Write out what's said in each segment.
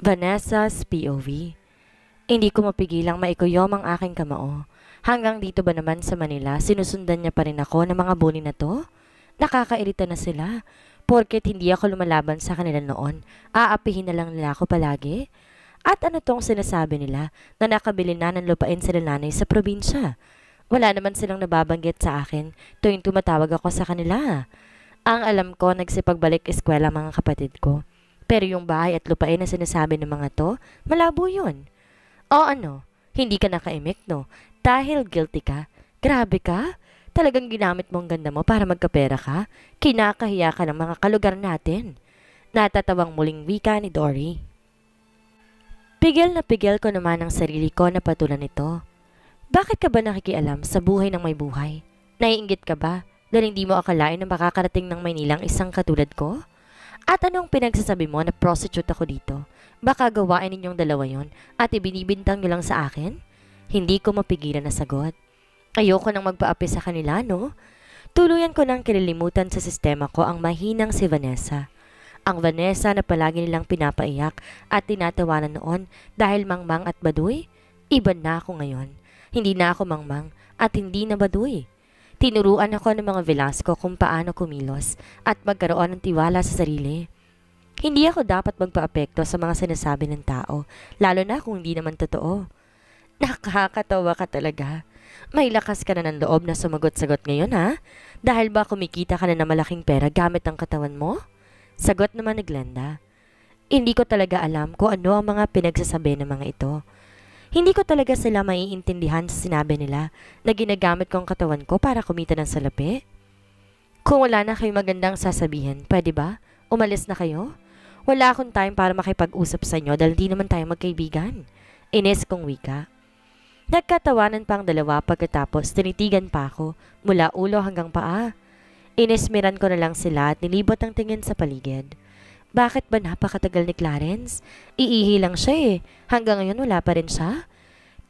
Vanessa's POV Hindi ko mapigilang maikuyom ang aking kamao. Hanggang dito ba naman sa Manila, sinusundan niya pa rin ako ng mga bully na to? Nakakairita na sila. Porket hindi ako lumalaban sa kanila noon, aapihin na lang nila ako palagi. At ano tong sinasabi nila na nakabili na ng lupain sila nanay sa probinsya? Wala naman silang nababanggit sa akin tuwing tumatawag ako sa kanila. Ang alam ko, nagsipagbalik eskwela mga kapatid ko. Pero yung bahay at lupain na sinasabi ng mga to, malabo yun. O ano, hindi ka nakaimik, no? Dahil guilty ka. Grabe ka? Talagang ginamit mo ang ganda mo para magkapera ka? Kinakahiya ka ng mga kalugar natin. Natatawang muling wika ni Dory. Pigil na pigil ko naman ang sarili ko na patulan ito. Bakit ka ba nakikialam sa buhay ng may buhay? Naiingit ka ba? Dahil hindi mo akalain na makakarating ng Maynila ang isang katulad ko? At anong pinagsasabi mo na prostitute ako dito? Baka gawain ninyong dalawa yon at ibinibintang niyo lang sa akin? Hindi ko mapigilan na sagot. Ayoko nang magpaapi sa kanila, no? Tuluyan ko nang kililimutan sa sistema ko ang mahinang si Vanessa. Ang Vanessa na palagi nilang pinapaiyak at tinatawanan noon dahil mangmang at baduy? Iba na ako ngayon. Hindi na ako mangmang at hindi na baduy. Tinuruan ako ng mga Velasco kung paano kumilos at magkaroon ng tiwala sa sarili. Hindi ako dapat magpaapekto sa mga sinasabi ng tao, lalo na kung hindi naman totoo. Nakakatawa ka talaga. May lakas ka na ng loob na sumagot-sagot ngayon ha? Dahil ba kumikita ka na ng malaking pera gamit ang katawan mo? Sagot naman ni Glenda. Hindi ko talaga alam kung ano ang mga pinagsasabi ng mga ito. Hindi ko talaga sila maiintindihan sa sinabi nila na ginagamit ko ang katawan ko para kumita ng salapi. Kung wala na kayo magandang sasabihin, pwede ba? Umalis na kayo? Wala akong time para makipag-usap sa inyo dahil hindi naman tayo magkaibigan. Ines kong wika. Nagkatawanan pa ang dalawa pagkatapos tinitigan pa ako mula ulo hanggang paa. Inismiran ko na lang sila at nilibot ang tingin sa paligid. Bakit ba napakatagal ni Clarence? Iihi lang siya eh. Hanggang ngayon wala pa rin siya.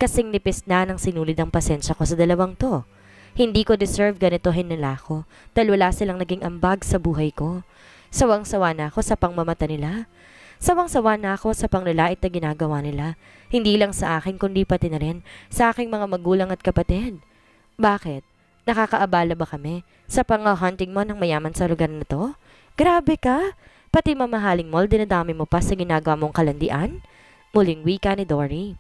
Kasing nipis na nang sinulid ang pasensya ko sa dalawang to. Hindi ko deserve ganitohin nila ko dahil wala silang naging ambag sa buhay ko. Sawang-sawa na ako sa pangmamata nila. Sawang-sawa na ako sa panglalait na ginagawa nila. Hindi lang sa akin kundi pati na rin sa aking mga magulang at kapatid. Bakit? Nakakaabala ba kami sa pangahunting mo ng mayaman sa lugar na to? Grabe ka! Pati mamahaling mall dinadami mo pa sa ginagawa mong kalandian? Muling wika ni Dory.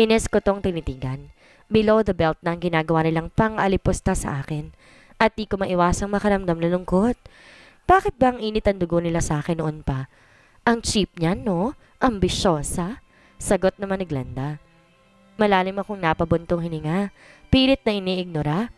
Ines ko tong tinitigan. Below the belt na ang ginagawa nilang pang-alipusta sa akin. At di ko maiwasang makaramdam na lungkot. Bakit ba ang init ang dugo nila sa akin noon pa? Ang cheap niyan, no? Ambisyosa? Sagot naman ni Glenda. Malalim akong napabuntong hininga. Pilit na iniignora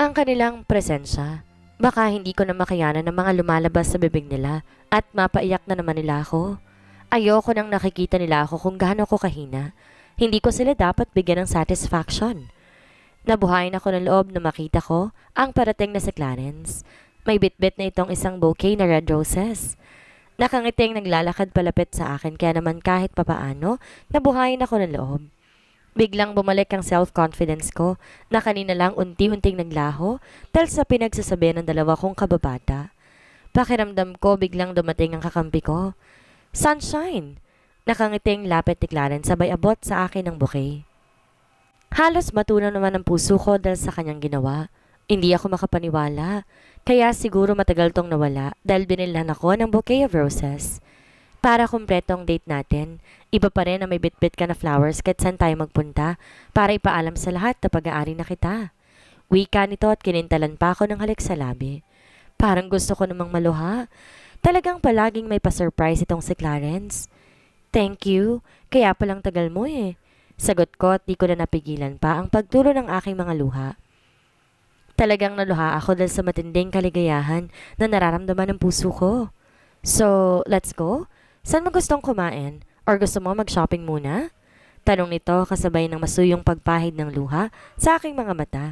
ang kanilang presensya. Baka hindi ko na makayanan ang mga lumalabas sa bibig nila at mapaiyak na naman nila ako. Ayoko nang nakikita nila ako kung gaano ko kahina. Hindi ko sila dapat bigyan ng satisfaction. Nabuhayin ako ng loob na makita ko ang parating na si Clarence. May bitbit na itong isang bouquet na red roses. Nakangiting naglalakad palapit sa akin kaya naman kahit papaano, nabuhayin ako ng loob. Biglang bumalik ang self-confidence ko na kanina lang unti-unting naglaho dahil sa pinagsasabi ng dalawa kong kababata. Pakiramdam ko biglang dumating ang kakampi ko. Sunshine! Nakangiting lapit ni Clarence sabay abot sa akin ng bouquet. Halos matunaw naman ang puso ko dahil sa kanyang ginawa. Hindi ako makapaniwala, kaya siguro matagal tong nawala dahil binilhan ako ng bouquet of roses para kumpletong date natin. Iba pa rin na may bitbit ka na flowers kahit saan tayo magpunta para ipaalam sa lahat na pag-aari na kita. Wika nito at kinintalan pa ako ng halik sa labi. Parang gusto ko namang maluha. Talagang palaging may pa-surprise itong si Clarence. Thank you. Kaya palang tagal mo eh. Sagot ko at di ko na napigilan pa ang pagturo ng aking mga luha. Talagang naluha ako dahil sa matinding kaligayahan na nararamdaman ng puso ko. So, let's go? Saan mo gustong kumain? Or gusto mo mag-shopping muna? Tanong nito kasabay ng masuyong pagpahid ng luha sa aking mga mata.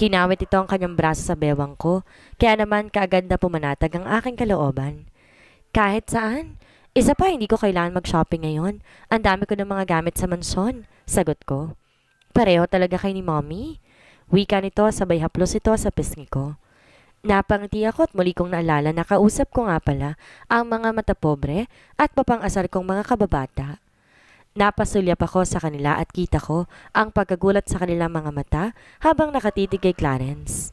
Kinawit ito ang kanyang braso sa bewang ko, kaya naman kaagad na pumanatag ang aking kalooban. Kahit saan, isa pa hindi ko kailangan mag-shopping ngayon. Ang dami ko ng mga gamit sa mansyon, sagot ko. Pareho talaga kay ni mommy. Wika nito sabay haplos ito sa pisngi ko. Napangiti ako at muli kong naalala na kausap ko nga pala ang mga mata pobre at papangasar kong mga kababata. Napasulyap ako sa kanila at kita ko ang pagkagulat sa kanilang mga mata habang nakatitig kay Clarence.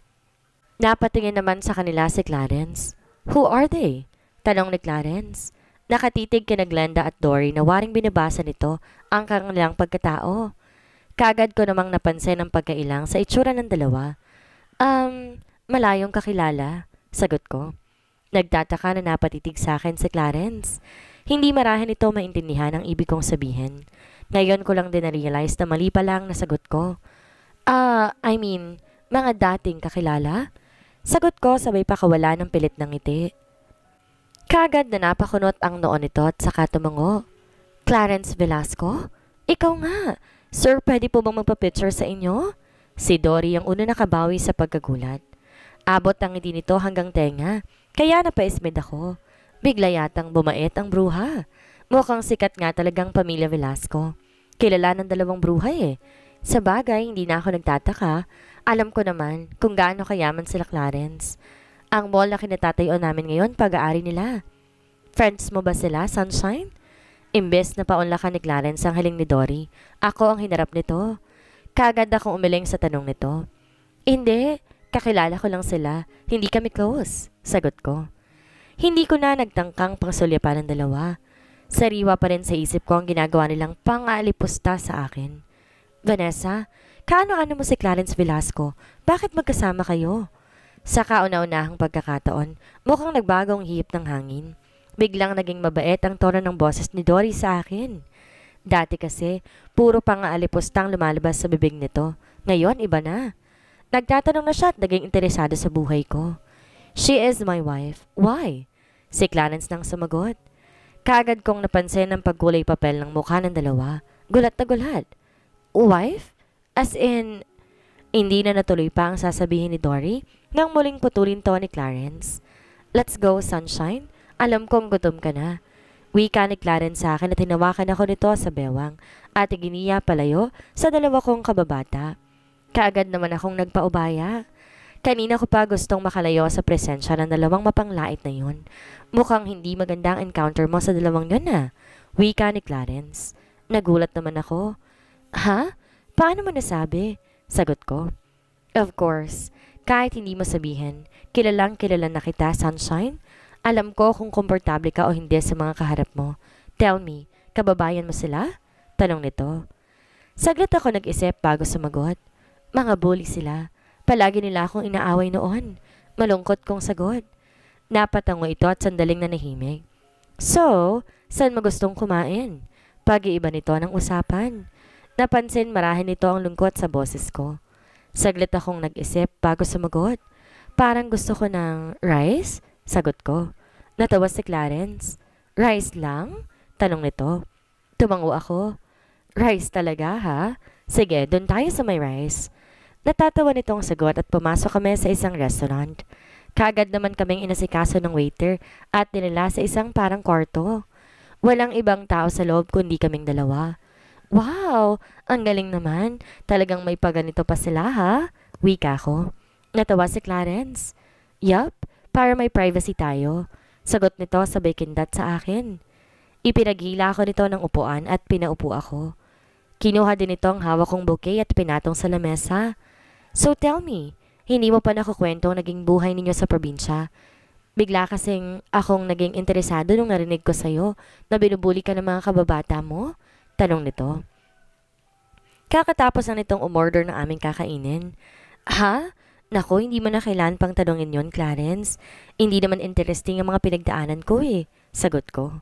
Napatingin naman sa kanila si Clarence. Who are they? Tanong ni Clarence. Nakatitig kina Glenda at Dory na waring binabasa nito ang kanilang pagkatao. Kagad ko namang napansin ang pagkailang sa itsura ng dalawa. Um, Malayong kakilala, sagot ko. Nagtataka na napatitig sa akin si Clarence. Hindi marahan ito maintindihan ang ibig kong sabihin. Ngayon ko lang din na-realize na mali pala ang nasagot ko. Ah, uh, I mean, mga dating kakilala? Sagot ko sabay pakawala ng pilit ng ngiti. Kagad na napakunot ang noon nito at saka tumango. Clarence Velasco? Ikaw nga! Sir, pwede po bang magpa-picture sa inyo? Si Dory ang una nakabawi sa pagkagulat. Abot ang hindi nito hanggang tenga, kaya napaismed ako. Bigla yatang bumait ang bruha. Mukhang sikat nga talagang pamilya Velasco. Kilala ng dalawang bruha eh. Sa bagay, hindi na ako nagtataka. Alam ko naman kung gaano kayaman sila Clarence. Ang mall na kinatatayo namin ngayon, pag-aari nila. Friends mo ba sila, Sunshine? Imbes na paunlakan ni Clarence ang hiling ni Dory, ako ang hinarap nito. Kagad akong umiling sa tanong nito. Hindi, Kakilala ko lang sila. Hindi kami close. Sagot ko. Hindi ko na nagtangkang pangsulyapan ng dalawa. Sariwa pa rin sa isip ko ang ginagawa nilang pangalipusta sa akin. Vanessa, kaano-ano mo si Clarence Velasco? Bakit magkasama kayo? Sa kauna-unahang pagkakataon, mukhang nagbago ang hihip ng hangin. Biglang naging mabait ang tono ng boses ni Dory sa akin. Dati kasi, puro pangaalipustang lumalabas sa bibig nito. Ngayon, iba na. Nagtatanong na siya at naging interesado sa buhay ko. She is my wife. Why? Si Clarence nang sumagot. Kaagad kong napansin ang pagkulay papel ng mukha ng dalawa. Gulat na gulat. Wife? As in, hindi na natuloy pa ang sasabihin ni Dory nang muling putulin to ni Clarence. Let's go, sunshine. Alam kong gutom ka na. Wika ni Clarence sa akin at hinawakan ako nito sa bewang at giniya palayo sa dalawa kong kababata. Kaagad naman akong nagpaubaya. Kanina ko pa gustong makalayo sa presensya ng dalawang mapanglait na yun. Mukhang hindi magandang encounter mo sa dalawang yun na. Ah. Wika ni Clarence. Nagulat naman ako. Ha? Paano mo nasabi? Sagot ko. Of course. Kahit hindi mo sabihin, kilalang kilala na kita, Sunshine. Alam ko kung komportable ka o hindi sa mga kaharap mo. Tell me, kababayan mo sila? Tanong nito. Saglit ako nag-isip bago sumagot. Mga bully sila. Palagi nila akong inaaway noon. Malungkot kong sagot. Napatango ito at sandaling nanahimik. So, saan mo kumain? Pag-iiba nito ng usapan. Napansin marahin nito ang lungkot sa boses ko. Saglit akong nag-isip bago sumagot. Parang gusto ko ng rice? Sagot ko. Natawa si Clarence. Rice lang? Tanong nito. Tumango ako. Rice talaga ha? Sige, doon tayo sa may rice. Natatawa nitong sagot at pumasok kami sa isang restaurant. Kaagad naman kaming inasikaso ng waiter at nilala sa isang parang kwarto. Walang ibang tao sa loob kundi kaming dalawa. Wow! Ang galing naman. Talagang may paganito pa sila ha? Wika ko. Natawa si Clarence. Yup, para may privacy tayo. Sagot nito sabay kindat sa akin. Ipinagila ako nito ng upuan at pinaupo ako. Kinuha din ito ang hawak kong bouquet at pinatong sa lamesa. So tell me, hindi mo pa nakukwento naging buhay ninyo sa probinsya? Bigla kasing akong naging interesado nung narinig ko sa'yo na binubuli ka ng mga kababata mo? Tanong nito. Kakatapos na nitong umorder ng aming kakainin. Ha? Nako, hindi mo na kailan pang tanongin yon, Clarence. Hindi naman interesting ang mga pinagdaanan ko eh. Sagot ko.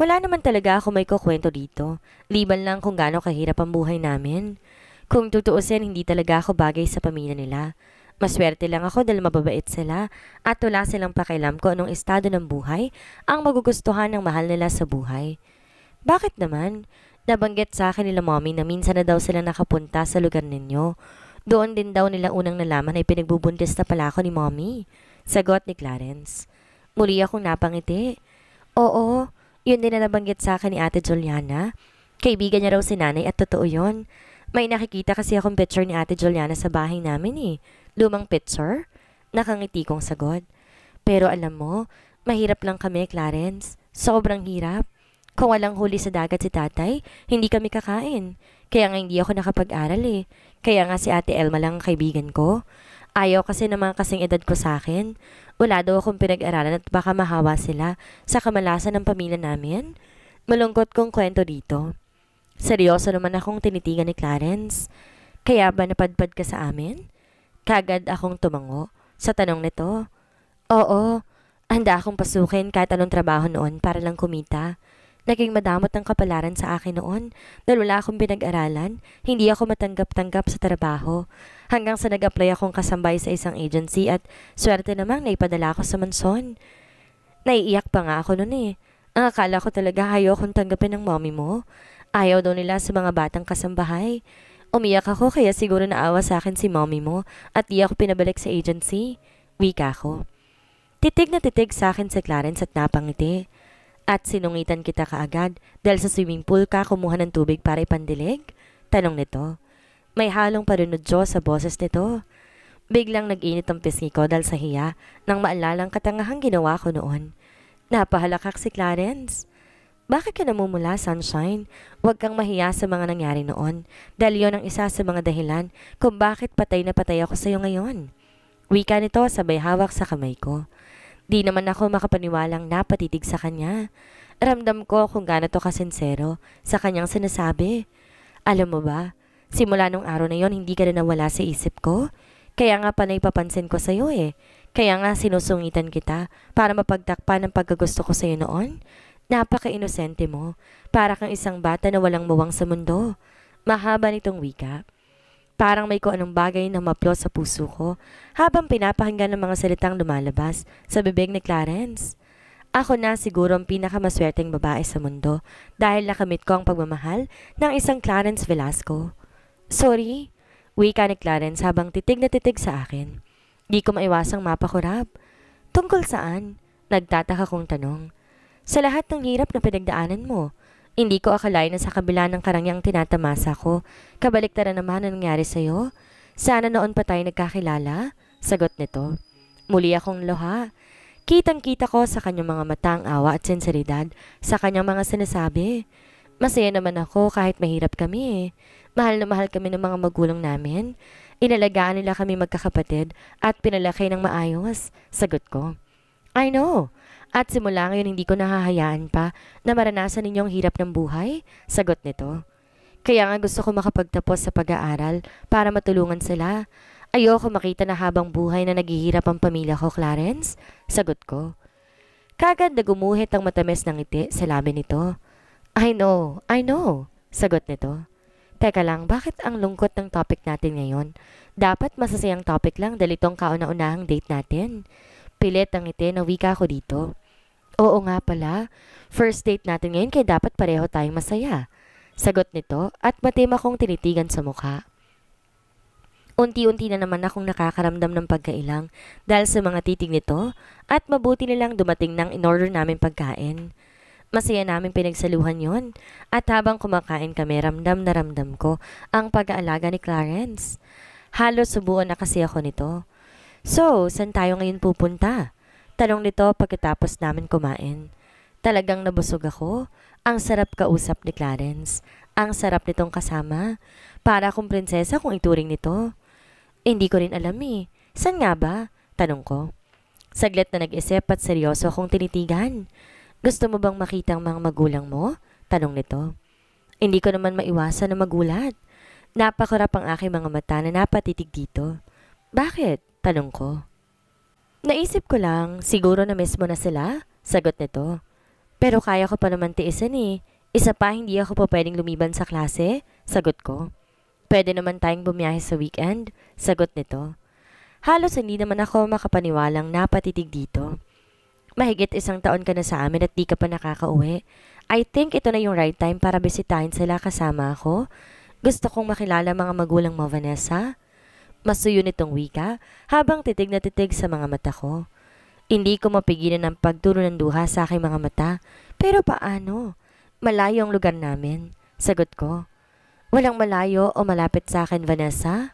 Wala naman talaga ako may kukwento dito. Liban lang kung gaano kahirap ang buhay namin. Kung tutuusin, hindi talaga ako bagay sa pamilya nila. Maswerte lang ako dahil mababait sila at wala silang pakialam ko anong estado ng buhay ang magugustuhan ng mahal nila sa buhay. Bakit naman? Nabanggit sa akin nila mommy na minsan na daw sila nakapunta sa lugar ninyo. Doon din daw nila unang nalaman ay pinagbubuntis na pala ako ni mommy. Sagot ni Clarence. Muli akong napangiti. Oo, yun din na nabanggit sa akin ni ate Juliana. Kaibigan niya raw si nanay at totoo yun. May nakikita kasi akong picture ni Ate Juliana sa bahay namin eh. Lumang picture? Nakangiti kong sagot. Pero alam mo, mahirap lang kami, Clarence. Sobrang hirap. Kung walang huli sa dagat si tatay, hindi kami kakain. Kaya nga hindi ako nakapag-aral eh. Kaya nga si Ate Elma lang ang kaibigan ko. Ayaw kasi ng mga kasing edad ko sa akin. Wala daw akong pinag-aralan at baka mahawa sila sa kamalasan ng pamilya namin. Malungkot kong kwento dito. Seryoso naman akong tinitigan ni Clarence. Kaya ba napadpad ka sa amin? Kagad akong tumango sa tanong nito. Oo, handa akong pasukin kahit anong trabaho noon para lang kumita. Naging madamot ang kapalaran sa akin noon dahil wala akong pinag-aralan, hindi ako matanggap-tanggap sa trabaho. Hanggang sa nag-apply akong kasambay sa isang agency at swerte namang naipadala ako sa manson. Naiiyak pa nga ako noon eh. Ang akala ko talaga ayokong tanggapin ng mommy mo. Ayaw daw nila sa mga batang kasambahay. Umiyak ako kaya siguro naawa sa akin si mommy mo at di ako pinabalik sa agency. Wika ko. Titig na titig sa akin si Clarence at napangiti. At sinungitan kita kaagad dahil sa swimming pool ka kumuha ng tubig para ipandilig? Tanong nito. May halong parunodyo sa boses nito. Biglang nag-init ang pisngi ko dahil sa hiya nang maalalang katangahang ginawa ko noon. Napahalakak si Clarence. Bakit ka namumula, Sunshine? Huwag kang mahiya sa mga nangyari noon. Dahil yon ang isa sa mga dahilan kung bakit patay na patay ako sa iyo ngayon. Wika nito sabay hawak sa kamay ko. Di naman ako makapaniwalang napatitig sa kanya. Ramdam ko kung gaano to kasinsero sa kanyang sinasabi. Alam mo ba, simula nung araw na yon hindi ka na nawala sa isip ko. Kaya nga pa naipapansin ko sa iyo eh. Kaya nga sinusungitan kita para mapagtakpan ang pagkagusto ko sa iyo noon. Napaka-inosente mo. Para kang isang bata na walang mawang sa mundo. Mahaba nitong wika. Parang may kung anong bagay na maplos sa puso ko habang pinapahanggan ng mga salitang lumalabas sa bibig ni Clarence. Ako na siguro ang pinakamaswerteng babae sa mundo dahil nakamit ko ang pagmamahal ng isang Clarence Velasco. Sorry, wika ni Clarence habang titig na titig sa akin. Di ko maiwasang mapakurab. Tungkol saan? Nagtataka kong tanong. Sa lahat ng hirap na pinagdaanan mo, hindi ko akalain na sa kabila ng karangyang tinatamasa ko, kabaliktaran naman ang nangyari sa'yo. Sana noon pa tayo nagkakilala, sagot nito. Muli akong loha. Kitang-kita ko sa kanyang mga mata ang awa at sinseridad sa kanyang mga sinasabi. Masaya naman ako kahit mahirap kami eh. Mahal na mahal kami ng mga magulang namin. Inalagaan nila kami magkakapatid at pinalaki ng maayos, sagot ko. I know, at simula ngayon hindi ko nahahayaan pa na maranasan ninyo ang hirap ng buhay? Sagot nito. Kaya nga gusto ko makapagtapos sa pag-aaral para matulungan sila. Ayoko makita na habang buhay na naghihirap ang pamilya ko, Clarence? Sagot ko. Kagad na gumuhit ang matamis ng ngiti sa labi nito. I know, I know, sagot nito. Teka lang, bakit ang lungkot ng topic natin ngayon? Dapat masasayang topic lang dalitong kauna-unahang date natin. Pilit ang ngiti na wika ko dito. Oo nga pala, first date natin ngayon kaya dapat pareho tayong masaya. Sagot nito at matima kong tinitigan sa mukha. Unti-unti na naman akong nakakaramdam ng pagkailang dahil sa mga titig nito at mabuti nilang dumating ng in-order namin pagkain. Masaya namin pinagsaluhan yon at habang kumakain kami ramdam na ramdam ko ang pag-aalaga ni Clarence. Halos subuan na kasi ako nito. So, saan tayo ngayon pupunta? Talong nito pagkatapos namin kumain. Talagang nabusog ako. Ang sarap kausap ni Clarence. Ang sarap nitong kasama. Para akong prinsesa kung ituring nito. Hindi ko rin alam eh. San nga ba? Tanong ko. Saglit na nag-isip at seryoso akong tinitigan. Gusto mo bang makita ang mga magulang mo? Tanong nito. Hindi ko naman maiwasan na magulat. Napakurap ang aking mga mata na napatitig dito. Bakit? Tanong ko. Naisip ko lang, siguro na mismo na sila, sagot nito. Pero kaya ko pa naman tiisan eh. Isa pa, hindi ako pa pwedeng lumiban sa klase, sagot ko. Pwede naman tayong bumiyahe sa weekend, sagot nito. Halos hindi naman ako makapaniwalang napatitig dito. Mahigit isang taon ka na sa amin at di ka pa nakakauwi. I think ito na yung right time para bisitahin sila kasama ako. Gusto kong makilala mga magulang mo, Vanessa. Masuyo nitong wika habang titig na titig sa mga mata ko. Hindi ko mapigilan ang pagturo ng duha sa aking mga mata. Pero paano? Malayo ang lugar namin. Sagot ko. Walang malayo o malapit sa akin, Vanessa?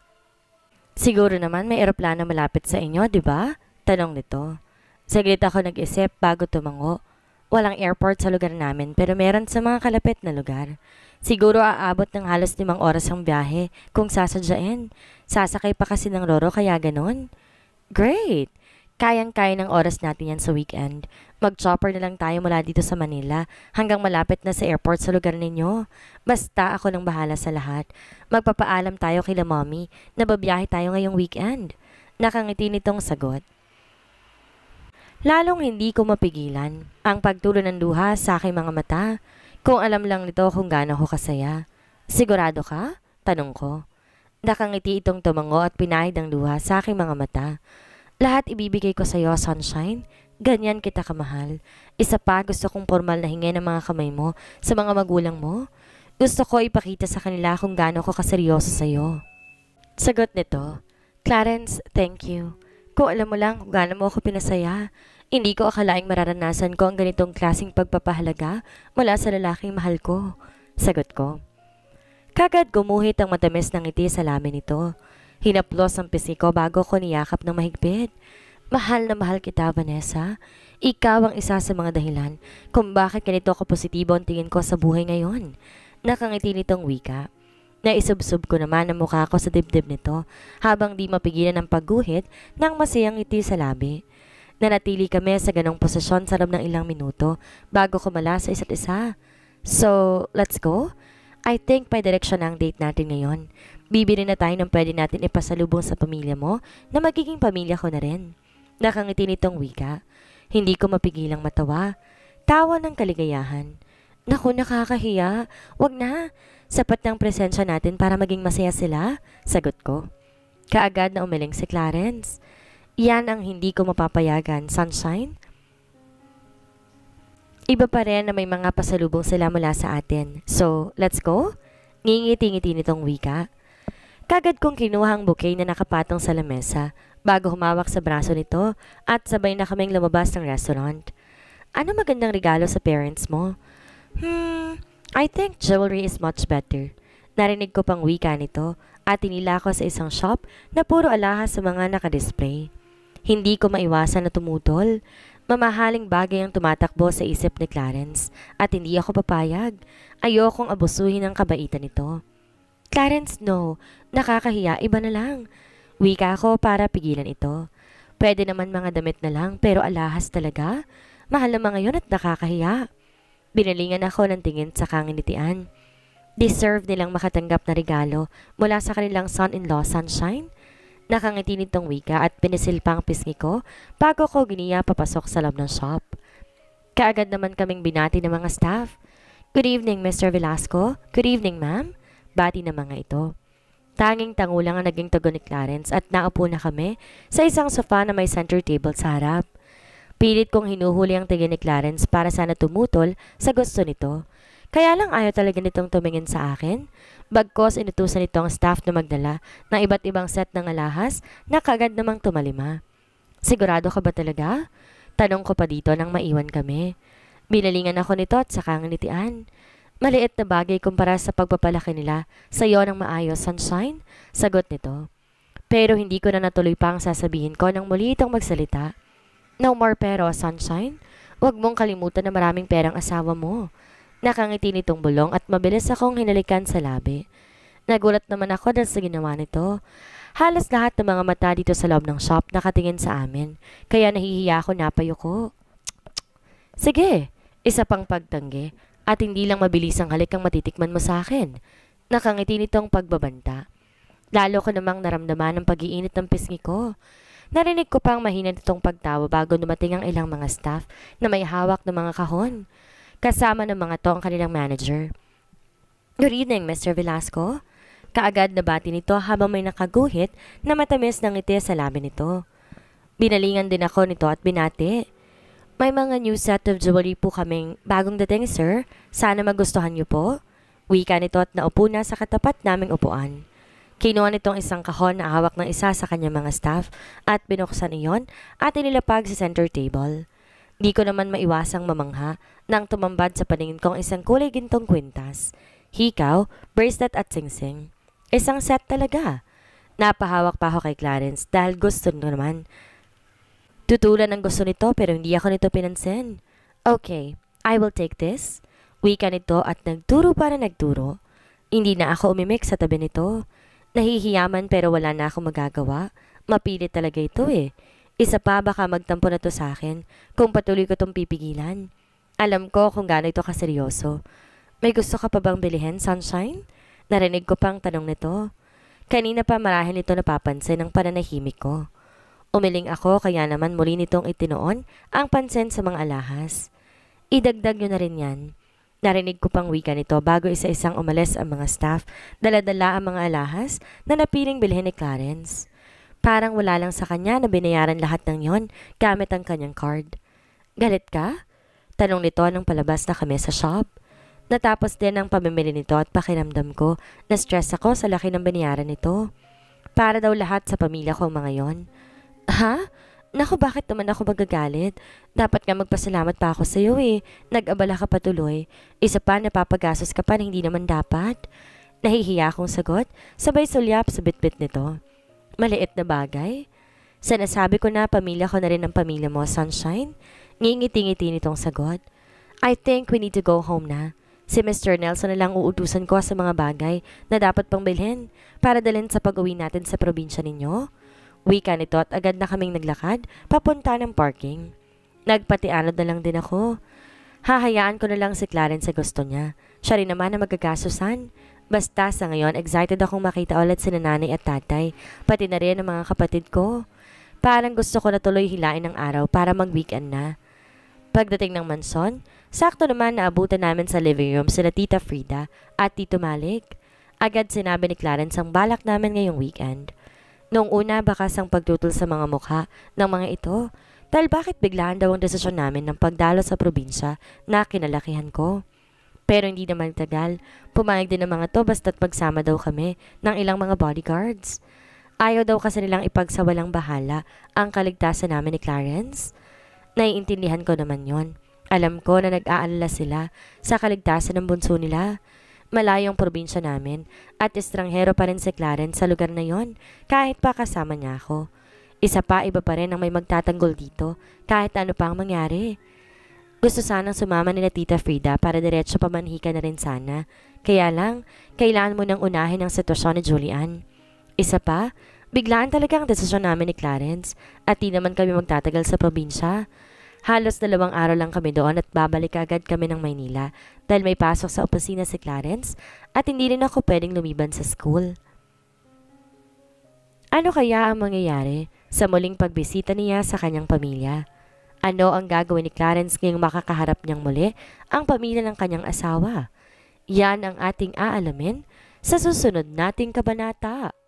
Siguro naman may eroplano malapit sa inyo, di ba? Tanong nito. Saglit ako nag-isip bago tumango. Walang airport sa lugar namin pero meron sa mga kalapit na lugar. Siguro aabot ng halos limang oras ang biyahe kung sasadyain. Sasakay pa kasi ng Roro kaya ganon. Great! Kayang-kaya ng oras natin yan sa weekend. Mag-chopper na lang tayo mula dito sa Manila hanggang malapit na sa airport sa lugar ninyo. Basta ako nang bahala sa lahat. Magpapaalam tayo kila mommy na babiyahe tayo ngayong weekend. Nakangiti nitong sagot. Lalong hindi ko mapigilan ang pagtulo ng luha sa aking mga mata. Kung alam lang nito kung gaano ko kasaya. Sigurado ka? Tanong ko. Nakangiti itong tumango at pinahid ang luha sa aking mga mata. Lahat ibibigay ko sa iyo, sunshine. Ganyan kita kamahal. Isa pa, gusto kong formal na hingin ang mga kamay mo sa mga magulang mo. Gusto ko ipakita sa kanila kung gaano ko kaseryoso sa iyo. Sagot nito, Clarence, thank you. Ko alam mo lang kung gaano mo ako pinasaya, hindi ko akalaing mararanasan ko ang ganitong klasing pagpapahalaga mula sa lalaking mahal ko. Sagot ko. Kagad gumuhit ang matamis ng ngiti sa lamin nito. Hinaplos ang pisngi ko bago ko niyakap ng mahigpit. Mahal na mahal kita, Vanessa. Ikaw ang isa sa mga dahilan kung bakit ganito ako positibo ang tingin ko sa buhay ngayon. Nakangiti nitong wika. Naisubsob ko naman ang mukha ko sa dibdib nito habang di mapigilan ang pagguhit ng masayang ngiti sa labi. Nanatili kami sa ganong posisyon sa loob ng ilang minuto bago kumala sa isa't isa. So, let's go? I think may direksyon na ang date natin ngayon. Bibili na tayo ng pwede natin ipasalubong sa pamilya mo na magiging pamilya ko na rin. Nakangiti nitong wika. Hindi ko mapigilang matawa. Tawa ng kaligayahan. Naku, nakakahiya. Wag na. Sapat ng presensya natin para maging masaya sila. Sagot ko. Kaagad na umiling si Clarence. Yan ang hindi ko mapapayagan. Sunshine? Iba pa rin na may mga pasalubong sila mula sa atin. So, let's go? Ngingiti-ngiti nitong wika. Kagad kong kinuha ang bouquet na nakapatong sa lamesa bago humawak sa braso nito at sabay na kaming lumabas ng restaurant. Ano magandang regalo sa parents mo? Hmm, I think jewelry is much better. Narinig ko pang wika nito at tinila ko sa isang shop na puro alahas sa mga nakadisplay. Hindi ko maiwasan na tumutol. Mamahaling bagay ang tumatakbo sa isip ni Clarence at hindi ako papayag. Ayokong abusuhin ang kabaitan nito. Clarence, no. Nakakahiya, iba na lang. Wika ko para pigilan ito. Pwede naman mga damit na lang pero alahas talaga. Mahal naman ngayon at nakakahiya. Binalingan ako ng tingin sa kanginitian. Deserve nilang makatanggap na regalo mula sa kanilang son-in-law Sunshine Nakangiti nitong wika at pinisil pa ang pisngi ko bago ko giniya papasok sa loob ng shop. Kaagad naman kaming binati ng mga staff. Good evening, Mr. Velasco. Good evening, ma'am. Bati ng mga ito. Tanging tango ang naging tugon ni Clarence at naupo na kami sa isang sofa na may center table sa harap. Pilit kong hinuhuli ang tingin ni Clarence para sana tumutol sa gusto nito. Kaya lang ayaw talaga nitong tumingin sa akin. Bagkos inutusan nito ang staff na magdala ng iba't ibang set ng alahas na kagad namang tumalima. Sigurado ka ba talaga? Tanong ko pa dito nang maiwan kami. Binalingan ako nito at saka ngitian. Maliit na bagay kumpara sa pagpapalaki nila sa iyo ng maayos, sunshine, sagot nito. Pero hindi ko na natuloy pa ang sasabihin ko nang muli itong magsalita. No more pero, sunshine. Huwag mong kalimutan na maraming perang asawa mo. Nakangiti nitong bulong at mabilis akong hinalikan sa labi. Nagulat naman ako dahil sa ginawa nito. Halos lahat ng mga mata dito sa loob ng shop nakatingin sa amin, kaya nahihiya ako napayo Sige, isa pang pagtanggi at hindi lang mabilis ang halik ang matitikman mo sa akin. Nakangiti nitong pagbabanta. Lalo ko namang naramdaman ang pag-iinit ng pisngi ko. Narinig ko pang mahina nitong pagtawa bago dumating ang ilang mga staff na may hawak ng mga kahon kasama ng mga to ang kanilang manager. Good evening, Mr. Velasco. Kaagad nabati nito habang may nakaguhit na matamis ng ngiti sa labi nito. Binalingan din ako nito at binati. May mga new set of jewelry po kaming bagong dating, sir. Sana magustuhan niyo po. Wika nito at naupo na sa katapat naming upuan. Kinuha nitong isang kahon na hawak ng isa sa kanyang mga staff at binuksan iyon at inilapag sa center table. Di ko naman maiwasang mamangha nang tumambad sa paningin kong isang kulay gintong kwintas. Hikaw, bracelet at singsing. Isang set talaga. Napahawak pa ako kay Clarence dahil gusto nyo naman. Tutulan ang gusto nito pero hindi ako nito pinansin. Okay, I will take this. Wika nito at nagturo para nagturo. Hindi na ako umimik sa tabi nito. Nahihiyaman pero wala na akong magagawa. Mapilit talaga ito eh. Isa pa baka magtampo na to sa akin kung patuloy ko tong pipigilan. Alam ko kung gaano ito kaseryoso. May gusto ka pa bang bilihin, Sunshine? Narinig ko pang tanong nito. Kanina pa marahil ito napapansin ang pananahimik ko. Umiling ako kaya naman muli nitong itinoon ang pansin sa mga alahas. Idagdag nyo na rin yan. Narinig ko pang wika nito bago isa-isang umalis ang mga staff, daladala ang mga alahas na napiling bilhin ni Clarence. Parang wala lang sa kanya na binayaran lahat ng yon gamit ang kanyang card. Galit ka? Tanong nito nang palabas na kami sa shop. Natapos din ang pamimili nito at pakiramdam ko na stress ako sa laki ng binayaran nito. Para daw lahat sa pamilya ko mga yon. Ha? Naku, bakit naman ako magagalit? Dapat nga magpasalamat pa ako sa iyo eh. Nag-abala ka patuloy. Isa pa, napapagasos ka pa na hindi naman dapat. Nahihiya akong sagot, sabay sulyap sa bitbit nito. Maliit na bagay? Sa nasabi ko na pamilya ko na rin ang pamilya mo, Sunshine, ngingiti-ngiti nitong sagot. I think we need to go home na. Si Mr. Nelson na lang uutusan ko sa mga bagay na dapat pang bilhin para dalhin sa pag-uwi natin sa probinsya ninyo. Wika nito at agad na kaming naglakad papunta ng parking. Nagpatianod na lang din ako. Hahayaan ko na lang si Clarence sa gusto niya. Siya rin naman na magagastusan. Basta sa ngayon, excited akong makita ulit si nanay at tatay, pati na rin ang mga kapatid ko. Parang gusto ko na tuloy hilain ng araw para mag-weekend na. Pagdating ng manson, sakto naman naabutan namin sa living room sila Tita Frida at Tito Malik. Agad sinabi ni Clarence ang balak namin ngayong weekend. Noong una, bakas ang pagtutol sa mga mukha ng mga ito dahil bakit biglaan daw ang desisyon namin ng pagdalo sa probinsya na kinalakihan ko. Pero hindi naman tagal, pumayag din ang mga to basta't pagsama daw kami ng ilang mga bodyguards. Ayaw daw kasi nilang ipagsawalang bahala ang kaligtasan namin ni Clarence. Naiintindihan ko naman yon. Alam ko na nag-aalala sila sa kaligtasan ng bunso nila. Malayong probinsya namin at estranghero pa rin si Clarence sa lugar na yon kahit pa kasama niya ako. Isa pa iba pa rin ang may magtatanggol dito kahit ano pa ang mangyari. Gusto sanang sumama nila Tita Frida para diretso pamanhika na rin sana. Kaya lang, kailangan mo nang unahin ang sitwasyon ni Julian. Isa pa, biglaan talaga ang desisyon namin ni Clarence at di naman kami magtatagal sa probinsya. Halos dalawang araw lang kami doon at babalik agad kami ng Maynila dahil may pasok sa opisina si Clarence at hindi rin ako pwedeng lumiban sa school. Ano kaya ang mangyayari sa muling pagbisita niya sa kanyang pamilya? Ano ang gagawin ni Clarence ngayong makakaharap niyang muli ang pamilya ng kanyang asawa? Yan ang ating aalamin sa susunod nating kabanata.